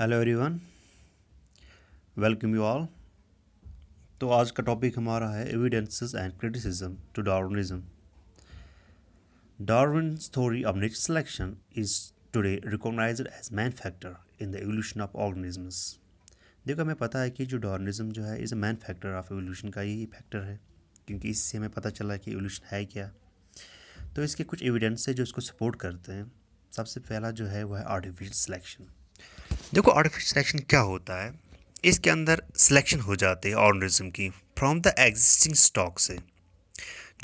Hello everyone welcome you all तो आज का टॉपिक हमारा है evidences and criticism to Darwinism Darwin theory of nature selection is today recognised as main factor in the evolution of organisms देखो हमें पता है कि जो डार्विनिज्म जो है is a main factor of evolution का ही फैक्टर है क्योंकि इससे हमें पता चला कि एवोल्यूशन है क्या तो इसके कुछ एविडेंस है जो इसको सपोर्ट करते हैं सबसे पहला जो है वह है आर्टिफिशियल सिलेक्शन देखो आर्टिफिशियल सिलेक्शन क्या होता है इसके अंदर सिलेक्शन हो जाती है ऑर्गेनिज्म की फ्रॉम द एग्जिस्टिंग स्टॉक से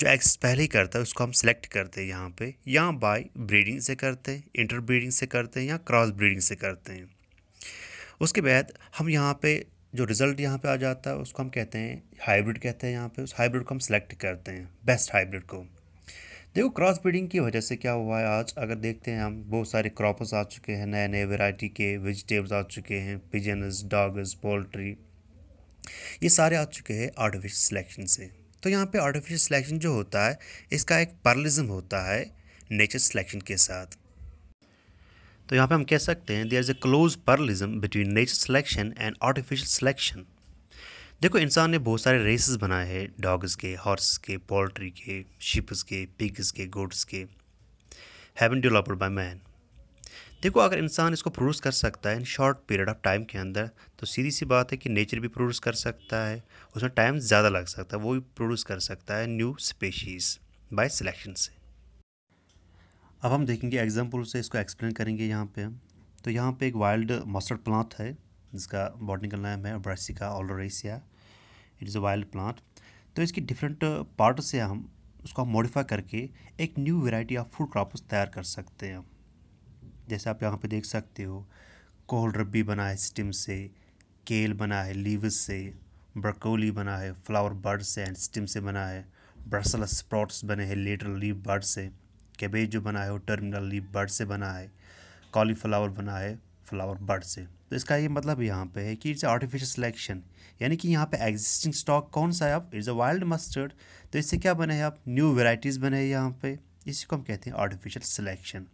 जो एक्स पहले ही करता है उसको हम सेलेक्ट करते हैं यहाँ पे या बाय ब्रीडिंग से करते हैं इंटर ब्रीडिंग से करते हैं या क्रॉस ब्रीडिंग से करते हैं उसके बाद हम यहाँ पे जो रिज़ल्ट यहाँ पे आ जाता है उसको हम कहते हैं हाइब्रिड कहते हैं यहाँ पे उस हाइब्रिड को हम सेलेक्ट करते हैं बेस्ट हाइब्रिड को देखो क्रॉस ब्रीडिंग की वजह से क्या हुआ है आज अगर देखते हैं हम बहुत सारे क्रॉपर्स आ चुके हैं नए नए वेराइटी के वेजिटेबल्स आ चुके हैं पिजनस डॉगस पोल्ट्री ये सारे आ चुके हैं आर्टिफिशियल सिलेक्शन से तो यहाँ पे आर्टिफिशियल सिलेक्शन जो होता है इसका एक पर्लिज्म होता है नेचर सिलेक्शन के साथ तो यहाँ पे हम कह सकते हैं there is a close parallelism between nature selection and artificial selection देखो इंसान ने बहुत सारे रेसेस बनाए हैं डॉग्स के हॉर्स के पोल्ट्री के शिप्स के पिग्स के गोड्स के हैवन डेवलप्ड बाय मैन देखो अगर इंसान इसको प्रोड्यूस कर सकता है in short period of time के अंदर तो सीधी सी बात है कि नेचर भी प्रोड्यूस कर सकता है उसमें टाइम ज़्यादा लग सकता है वो भी प्रोड्यूस कर सकता है न्यू स्पेशीज़ बाय सिलेक्शन से अब हम देखेंगे एग्जाम्पल से इसको एक्सप्लेन करेंगे यहाँ पे हम तो यहाँ पे एक वाइल्ड मस्टर्ड प्लांट है जिसका बॉटनिकल नाम है brassica oleracea it is a wild plant तो इसकी डिफरेंट पार्ट uh, से हम उसको हम मॉडिफाई करके एक new variety of food crop तैयार कर सकते हैं जैसे आप यहाँ पे देख सकते हो कोहल रब्बी बना है स्टिम से केल बना है लीव्स से ब्रकोली बना है फ्लावर बर्ड से एंड स्टिम से बना है ब्रसल स्प्रॉट्स बने हैं लेटर लीव बर्ड से कैबेज जो बना है वो टर्मिनल लीव बर्ड से बना है कॉलीफ्लावर बना है फ्लावर बर्ड से तो इसका ये मतलब यहाँ पे है कि इट्स आर्टिफिशियल सिलेक्शन यानी कि यहाँ पे एग्जिस्टिंग स्टॉक कौन सा है आप इट्स अ वाइल्ड मस्टर्ड तो इससे क्या बने हैं आप न्यू वेराइटीज़ बने हैं यहाँ पे इसी को हम कहते हैं आर्टिफिशियल सिलेक्शन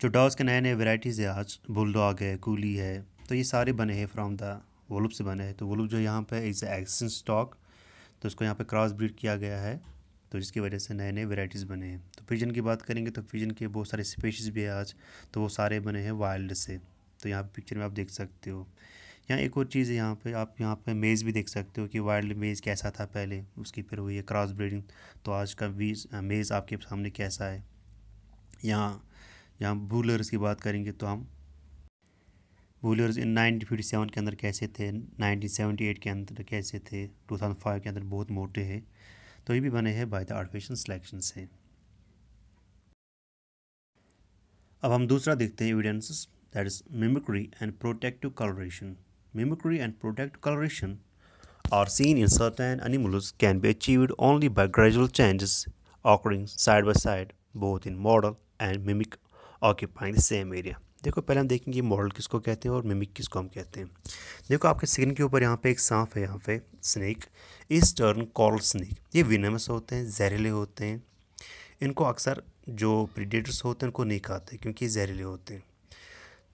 जो डॉज के नए नए वेराइटीज़ है आज बुलडॉग है कूली है तो ये सारे बने हैं फ्राम द वोलूप से बने हैं तो वोलूप जो यहाँ पे इज एक्सिन स्टॉक तो उसको यहाँ पे क्रॉस ब्रीड किया गया है तो जिसकी वजह से नए नए वेराइटीज़ बने हैं तो की बात करेंगे तो पिजन के बहुत सारे स्पेशीज़ भी है आज तो वो सारे बने हैं वाइल्ड से तो यहाँ पिक्चर में आप देख सकते हो यहाँ एक और चीज़ है यहाँ पे आप यहाँ पे मेज़ भी देख सकते हो कि वाइल्ड मेज़ कैसा था पहले उसकी फिर हुई है क्रॉस ब्रीडिंग तो आज का वीज मेज़ आपके सामने कैसा है यहाँ यहाँ बूलर्स की बात करेंगे तो हम बूलर्स इन नाइनटीन के अंदर कैसे थे एट के अंदर कैसे थे फाइव के अंदर बहुत मोटे हैं तो ये भी बने हैं बाय द आर्टिफिशियल सेलेक्शन से अब हम दूसरा देखते हैं evidences that is mimicry and protective coloration mimicry and protective coloration are seen in certain animals can be achieved only by gradual changes occurring side by side both in model and mimic occupying the same area देखो पहले हम देखेंगे model किसको कहते हैं और mimic किसको हम कहते हैं देखो आपके स्किन के ऊपर यहाँ पे एक सांप है यहाँ पे स्नेक इस टर्न कॉल्ड स्नेक ये विनमस होते हैं जहरीले होते हैं इनको अक्सर जो प्रीडेटर्स होते हैं उनको नहीं खाते क्योंकि जहरीले होते हैं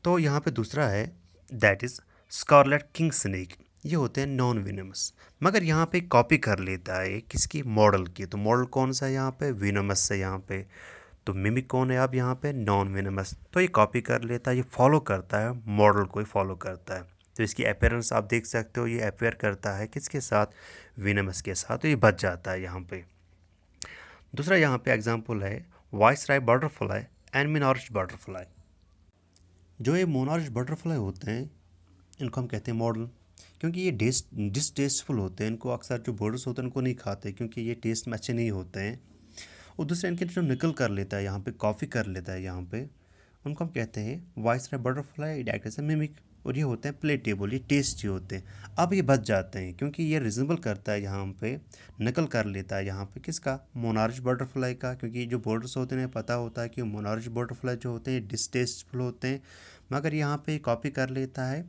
तो यहाँ पे दूसरा है that is scarlet king snake ये होते हैं नॉन विनमस मगर यहाँ पे कॉपी कर लेता है किसकी मॉडल की तो मॉडल कौन सा है यहाँ पे विनमस है यहाँ पे तो मिमिक कौन है आप यहाँ पे नॉन विनमस तो ये कॉपी कर लेता है ये फॉलो करता है मॉडल को ही फॉलो करता है तो इसकी अपेयरेंस आप देख सकते हो ये अपेयर करता है किसके साथ विनमस के साथ तो ये बच जाता है यहाँ पर दूसरा यहाँ पर एग्ज़ाम्पल है viceroy butterfly and monarch butterfly जो ये मोनार्च बटरफ्लाई होते हैं इनको हम कहते हैं मॉडल क्योंकि ये डिस्ट डिसटेस्टफुल होते हैं इनको अक्सर जो बर्ड्स होते हैं उनको नहीं खाते क्योंकि ये टेस्ट में अच्छे नहीं होते हैं और दूसरे इनके जो निकल कर लेता है यहाँ पे कॉफ़ी कर लेता है यहाँ पे उनको हम कहते हैं वाइसराय बटरफ्लाई डायरेक्ट से मिमिक और ये होते हैं प्लेटेबल ये टेस्टी होते हैं अब ये बच जाते हैं क्योंकि ये रिजनेबल करता है यहाँ पे नकल कर लेता है यहाँ पे किसका मोनार्च बटरफ्लाई का क्योंकि जो बॉर्डर्स होते हैं पता होता है कि मोनार्च बटरफ्लाई जो होते हैं डिस्टेस्टफुल होते हैं मगर यहाँ पर कॉपी कर लेता है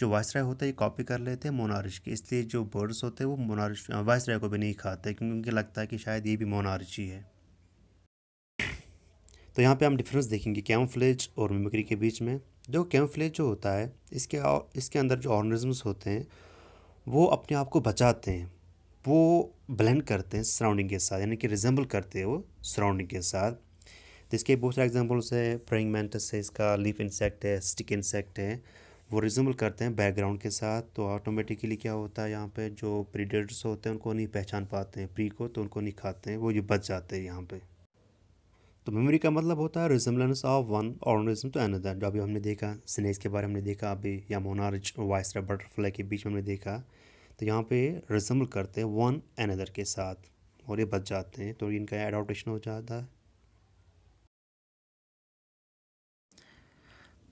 जो वायसराय होता है ये कॉपी कर लेते हैं मोनारिश की इसलिए जो बर्ड्स होते हैं वो मोनारिश वायसराय को भी नहीं खाते क्योंकि उनके लगता है कि शायद ये भी मोनारिश ही है तो यहाँ पे हम डिफरेंस देखेंगे कैम्फ्लेज और मिमिक्री के बीच में जो कैमफ्लेज जो होता है इसके इसके अंदर जो ऑर्गनिजम्स होते हैं वो अपने आप को बचाते हैं वो ब्लेंड करते हैं सराउंडिंग के साथ यानी कि रिजेंबल करते हैं वो सराउंडिंग के साथ तो इसके बहुत सारे एग्जाम्पल्स है प्रेइंग मैंटस है इसका लीफ इंसेक्ट है स्टिक इंसेक्ट है वो रिजम्बल करते हैं बैकग्राउंड के साथ तो ऑटोमेटिकली क्या होता है यहाँ पे जो प्रीडेटर्स होते हैं उनको नहीं पहचान पाते हैं प्री को तो उनको नहीं खाते हैं वो जो बच जाते हैं यहाँ पर तो मेमोरी का मतलब होता है resemblance of one organism to another जो अभी हमने देखा स्नेक्स के बारे में हमने देखा अभी या मोनार्च वाइसरा बटरफ्लाई के बीच में हमने देखा तो यहाँ पे रिजम्बल करते हैं वन अनदर के साथ और ये बच जाते हैं तो इनका एडोटेशन हो जाता है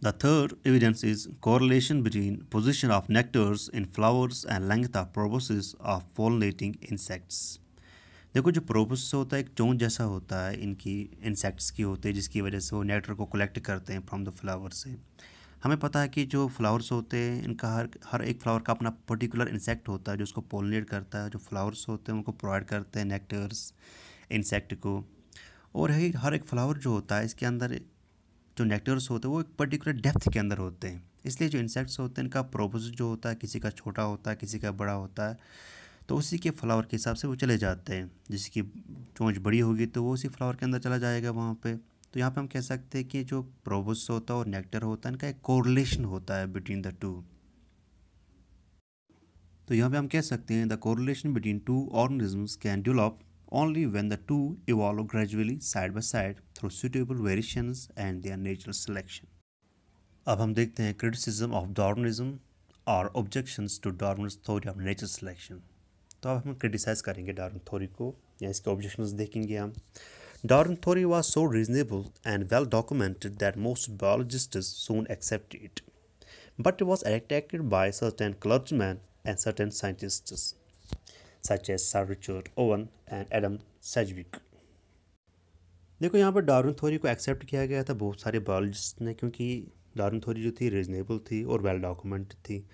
the third evidence is correlation between position of nectars in flowers and length of proboscis of pollinating insects देखो जो प्रोबस होता है एक चोंच जैसा होता है इनकी इंसेक्ट्स की होते हैं जिसकी वजह से वो नेटर को कलेक्ट करते हैं फ्रॉम द फ्लावर से हमें पता है कि जो फ्लावर्स होते हैं इनका हर हर एक फ्लावर का अपना पर्टिकुलर इंसेक्ट होता है जो उसको पोलिनेट करता है जो फ्लावर्स होते हैं उनको प्रोवाइड करते हैं नेक्टर्स इंसेक्ट को और है हर एक फ्लावर जो होता है इसके अंदर जो नेक्टर्स होते हैं वो एक पर्टिकुलर डेप्थ के अंदर होते हैं इसलिए जो इंसेक्ट्स होते हैं इनका प्रोपोज जो होता है किसी का छोटा होता है किसी का बड़ा होता है तो उसी के फ्लावर के हिसाब से वो चले जाते हैं जिसकी चोंच बड़ी होगी तो वो उसी फ्लावर के अंदर चला जाएगा वहाँ पे तो यहाँ पे हम कह सकते हैं कि जो प्रोबोस होता है और नेक्टर होता है इनका एक कोरलेशन होता है बिटवीन द टू तो यहाँ पे हम कह सकते हैं the correlation between two organism can develop only when the two evolve gradually side by side through suitable variation and their natural selection अब हम देखते हैं क्रिटिसिज्म ऑफ डॉर्निज्म और ऑब्जेक्शन टू डॉर्मिज थोरी ऑफ नेचर सिलेक्शन तो अब हम क्रिटिसाइज़ करेंगे डार्न थोरी को या इसके ऑब्जेक्शन देखेंगे हम Darwin's theory was so reasonable and well documented that most biologists soon accept it but was by certain clergy men and certain scientist such as Sir Richard Owen and Adam Sedgwick देखो यहाँ पर Darwin थोरी को accept किया गया था बहुत सारे बायोलॉजिस्ट ने क्योंकि डार्विन थोरी जो थी रीजनेबल थी और वेल well डॉक्यूमेंट थी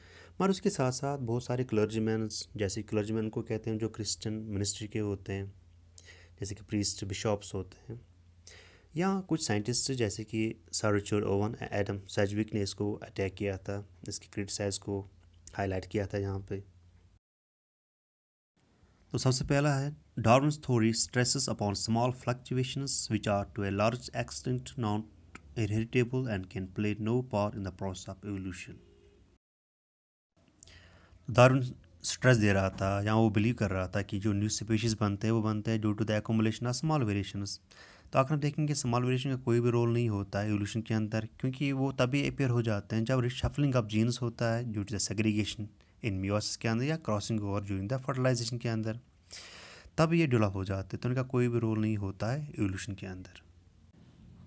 मगर उसके साथ साथ बहुत सारे क्लर्जमैन जैसे क्लर्जमैन को कहते हैं जो क्रिश्चियन मिनिस्ट्री के होते हैं जैसे कि प्रीस्ट बिशॉप्स होते हैं या कुछ साइंटिस्ट जैसे कि Sir Richard Owen Adam Sedgwick ने इसको अटैक किया था इसकी क्रिटिसाइज को हाईलाइट किया था यहाँ पे तो सबसे पहला है Darwin's theory stresses upon small fluctuations which are to a large extent not inheritable and can play no part in the process of evolution Darwin stress दे रहा था या वो बिलीव कर रहा था कि जो न्यू स्पीशीज़ बनते हैं वो बनते हैं due to the accumulation of small variation तो आखिर देखेंगे कि स्मॉल वेरिएशन का कोई भी रोल नहीं होता है एवोल्यूशन के अंदर क्योंकि वो तभी अपेयर हो जाते हैं जब रिशफलिंग ऑफ जीन्स होता है due to the segregation in meiosis के अंदर या crossing over during the fertilisation के अंदर तब ये डेवलप हो जाते हैं तो उनका कोई भी रोल नहीं होता है एवोल्यूशन के अंदर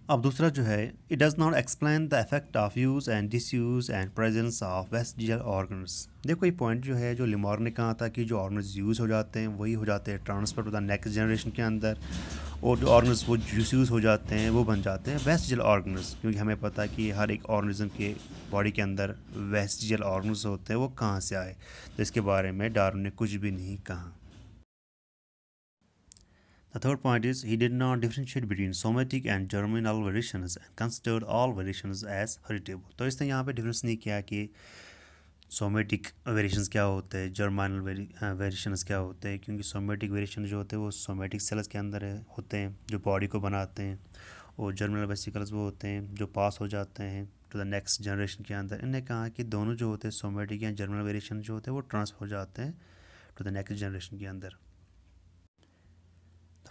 अब दूसरा जो है it does not explain the effect of use and disuse and presence of vestigial organs देखो ये पॉइंट जो है जो लिमोर ने कहा था कि जो ऑर्गन्स यूज़ हो जाते हैं वही हो जाते हैं ट्रांसफर होता है नेक्स्ट जनरेशन के अंदर और जो ऑर्गन्स वो यूज़ हो जाते हैं वो बन जाते हैं वेस्टिजल ऑर्गन्स क्योंकि हमें पता है कि हर एक ऑर्गनिज्म के बॉडी के अंदर वेस्टिजल ऑर्गन्स होते हैं वो कहाँ से आए तो इसके बारे में डारू ने कुछ भी नहीं कहा The third point is he did not differentiate between somatic and germinal variations and considered all variations as heritable. तो इसने यहाँ पे difference नहीं किया कि somatic variations क्या होते हैं germinal variations क्या होते हैं क्योंकि somatic variations जो होते हैं वो somatic cells के अंदर होते हैं जो body को बनाते हैं और germinal vesicles वो होते हैं जो pass हो जाते हैं to the next generation के अंदर इन्हें कहा कि दोनों जो होते हैं somatic या germinal variations जो होते हैं वो transfer हो जाते हैं to the next generation के अंदर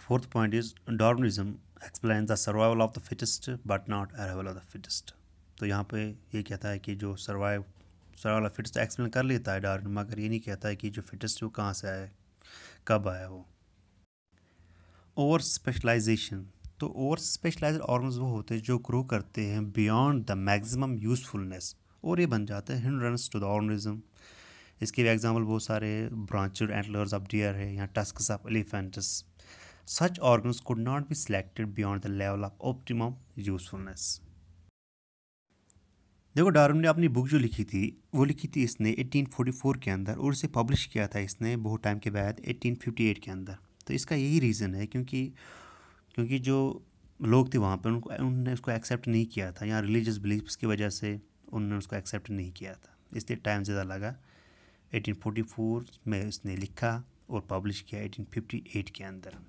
Fourth point is Darwinism explains the survival of the fittest but not arrival of the fittest. तो यहाँ पे ये कहता है कि जो survive survival of fittest explain कर लेता है डार्विन मगर ये नहीं कहता है कि जो फिटेस्ट वो कहाँ से आए कब आया वो ओवर स्पेशलाइजेशन तो ओवर स्पेशलाइज ऑर्गन्स वो होते हैं जो ग्रो करते हैं बियॉन्ड द मैक्सिमम यूजफुलनेस और ये बन जाते हैं हिंड्रेंस टू द ऑर्गनिज्म इसके भी एग्जाम्पल बहुत सारे ब्रांचड एंटलर्स ऑफ डियर है या tusks of elephants Such organs could not be selected beyond the level of optimum usefulness. देखो डार्विन ने अपनी बुक जो लिखी थी वो लिखी थी इसने 1844 के अंदर और इसे पब्लिश किया था इसने बहुत टाइम के बाद 1858 के अंदर तो इसका यही रीज़न है क्योंकि क्योंकि जो लोग थे वहाँ पर उनको उन्होंने उसको एक्सेप्ट नहीं किया था यहाँ रिलीजियस बिलीफ्स की वजह से उन्होंने उसको एक्सेप्ट नहीं किया था इसलिए टाइम ज़्यादा लगा 1844 में इसने लिखा और पब्लिश किया 1858 के अंदर